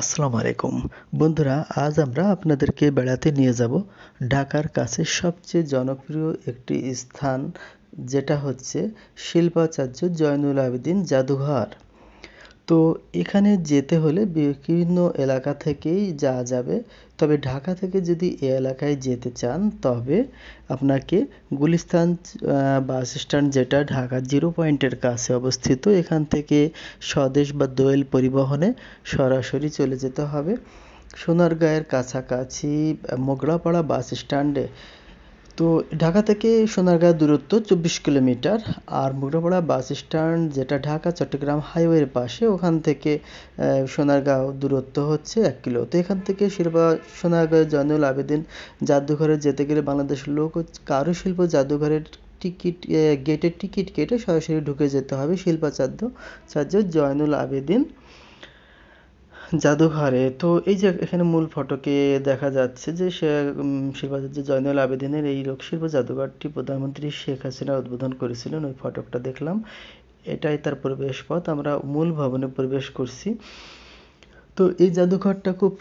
আসসালামু আলাইকুম বন্ধুরা আজ আমরা আপনাদেরকে বেড়াতে নিয়ে যাব ঢাকার কাছে সবচেয়ে জনপ্রিয় একটি স্থান যেটা হচ্ছে শিল্পাচার্য জয়নুল আবেদিন জাদুঘর তো এখানে যেতে হলে বিভিন্ন এলাকা থেকেই যাওয়া যাবে তবে ঢাকা থেকে যদি এ এলাকায় যেতে চান তবে আপনাকে গুলিস্তান বাস স্ট্যান্ড যেটা ঢাকা জিরো পয়েন্টের কাছে অবস্থিত এখান থেকে স্বদেশ বা দোয়েল পরিবহনে সরাসরি চলে যেতে হবে সোনারগাঁয়ের কাছাকাছি মোগরাপাড়া বাস স্ট্যান্ডে তো ঢাকা থেকে সোনারগাঁ দূরত্ব চব্বিশ কিলোমিটার আর মুগরাপাড়া বাস স্ট্যান্ড যেটা ঢাকা চট্টগ্রাম হাইওয়ের পাশে ওখান থেকে সোনারগাঁও দূরত্ব হচ্ছে এক কিলো তো এখান থেকে শিল্পা সোনারগাঁও জয়নুল আবেদিন জাদুঘরে যেতে গেলে বাংলাদেশের লোক কারু শিল্প জাদুঘরের টিকিট গেটের টিকিট কেটে সরাসরি ঢুকে যেতে হবে শিল্পাচার্য চার্য জয়নুল আবেদিন জাদুঘরে তো এই যে এখানে মূল ফটকে দেখা যাচ্ছে যে সে শিল্পাচার্য জয়নুল আবেদিনের এই লোকশিল্প জাদুঘরটি প্রধানমন্ত্রী শেখ হাসিনা উদ্বোধন করেছিলেন ওই ফটকটা দেখলাম এটাই তার প্রবেশ পথ আমরা মূল ভবনে প্রবেশ করছি তো এই জাদুঘরটা খুব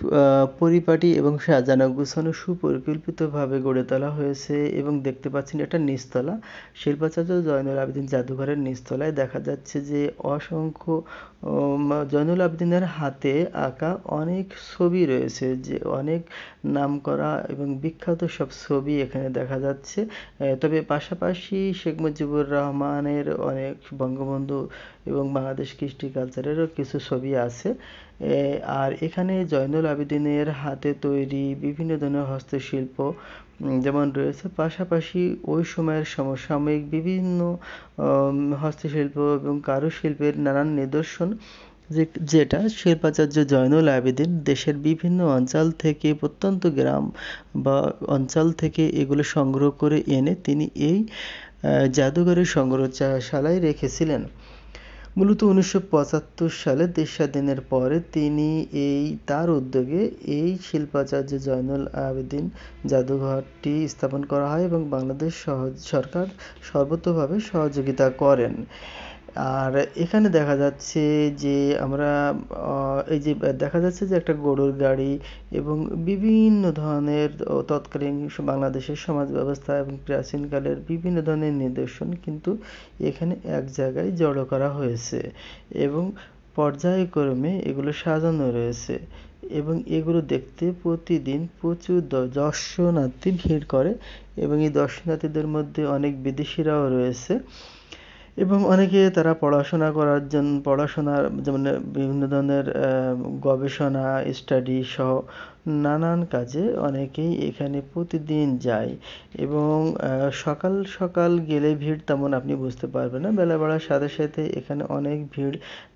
পরিপাটি এবং সাজানো গুছানো সুপরিকল্পিতভাবে গড়ে তোলা হয়েছে এবং দেখতে পাচ্ছেন এটা নিচতলা শিল্পাচার্য জয়নুল আবেদিন জাদুঘরের নিচতলায় দেখা যাচ্ছে যে অসংখ্য জয়নুল আবেদিনের হাতে আঁকা অনেক ছবি রয়েছে যে অনেক নাম করা এবং বিখ্যাত সব ছবি এখানে দেখা যাচ্ছে তবে পাশাপাশি শেখ মুজিবুর রহমানের অনেক বঙ্গবন্ধু এবং বাংলাদেশ কৃষ্টি কালচারেরও কিছু ছবি আছে আর এখানে জয়নুল আবেদিনের হাতে তৈরি বিভিন্ন ধরনের হস্তশিল্প যেমন রয়েছে পাশাপাশি ওই সময়ের সমসাময়িক বিভিন্ন হস্তশিল্প এবং কারুশিল্পের নানান নিদর্শন যে যেটা শিল্পাচার্য জয়নুল আবেদিন দেশের বিভিন্ন অঞ্চল থেকে প্রত্যন্ত গ্রাম বা অঞ্চল থেকে এগুলো সংগ্রহ করে এনে তিনি এই জাদুঘরের সংগ্রহশালায় রেখেছিলেন মূলত উনিশশো সালে দেশ স্বাধীনের পরে তিনি এই তার উদ্যোগে এই শিল্পাচার্য জয়নুল আবেদিন জাদুঘরটি স্থাপন করা হয় এবং বাংলাদেশ সরকার সর্বতোভাবে সহযোগিতা করেন আর এখানে দেখা যাচ্ছে যে আমরা এই যে দেখা যাচ্ছে যে একটা গরুর গাড়ি এবং বিভিন্ন ধরনের তৎকালীন বাংলাদেশের সমাজ ব্যবস্থা এবং প্রাচীনকালের বিভিন্ন ধরনের নিদর্শন কিন্তু এখানে এক জায়গায় জড়ো করা হয়েছে এবং পর্যায়ক্রমে এগুলো সাজানো রয়েছে এবং এগুলো দেখতে প্রতিদিন প্রচুর দর্শনার্থী ভিড় করে এবং এই দর্শনার্থীদের মধ্যে অনেক বিদেশিরাও রয়েছে এবং অনেকে তারা পড়াশোনা করার জন্য পড়াশোনার যেমন বিভিন্ন ধরনের গবেষণা স্টাডি সহ নানান কাজে অনেকেই এখানে প্রতিদিন যায় এবং সকাল সকাল গেলে ভিড় তেমন আপনি বুঝতে পারবেন না বেলা বাড়ার সাথে সাথে এখানে অনেক ভিড়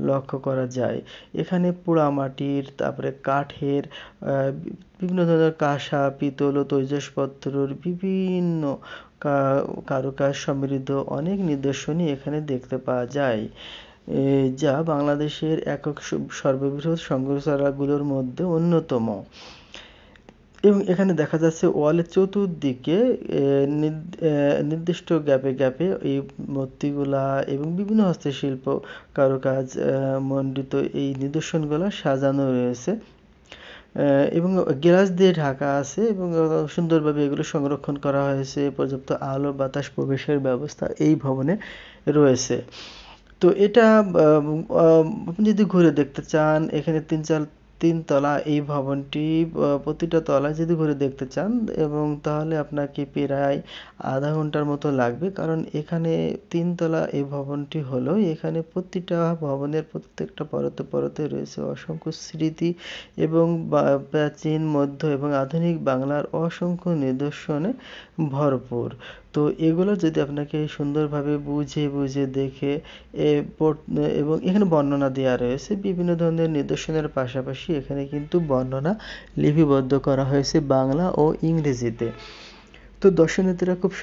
লক্ষ্য করা যায় এখানে পোড়ামাটির তারপরে কাঠের বিভিন্ন ধরনের কাঁসা পিতল ও তৈজসপত্রর বিভিন্ন কারুকাজ সমৃদ্ধ অনেক নিদর্শনই এখানে দেখতে পাওয়া যায় যা বাংলাদেশের একক সর্ববৃহৎ সংগ্রহশালাগুলোর মধ্যে অন্যতম এবং এখানে দেখা যাচ্ছে ওয়ালের চতুর্দিকে নির্দিষ্ট গ্যাপে গ্যাপে এই মূর্তিগুলা এবং বিভিন্ন হস্তশিল্প কারুকাজ মণ্ডিত এই নিদর্শনগুলো সাজানো রয়েছে এবং গ্লাস দিয়ে ঢাকা আছে এবং সুন্দরভাবে এগুলো সংরক্ষণ করা হয়েছে পর্যাপ্ত আলো বাতাস প্রবেশের ব্যবস্থা এই ভবনে রয়েছে তো এটা আপনি যদি ঘুরে দেখতে চান এখানে তিন চার তিনতলা এই ভবনটি প্রতিটা তলায় যদি ঘুরে দেখতে চান এবং তাহলে আপনাকে প্রায় আধা ঘন্টার মতো লাগবে কারণ এখানে তিনতলা এই ভবনটি হলো এখানে প্রতিটা ভবনের প্রত্যেকটা পরতে পরতে রয়েছে অসংখ্য স্মৃতি এবং প্রাচীন মধ্য এবং আধুনিক বাংলার অসংখ্য নিদর্শনে ভরপুর তো এগুলো যদি আপনাকে সুন্দরভাবে বুঝে বুঝে দেখে এ এবং এখানে বর্ণনা দেওয়া রয়েছে বিভিন্ন ধরনের নিদর্শনের পাশাপাশি এখানে কিন্তু বর্ণনা লিপিবদ্ধ করা হয়েছে বাংলা ও ইংরেজিতে তো দর্শনার্থীরা খুব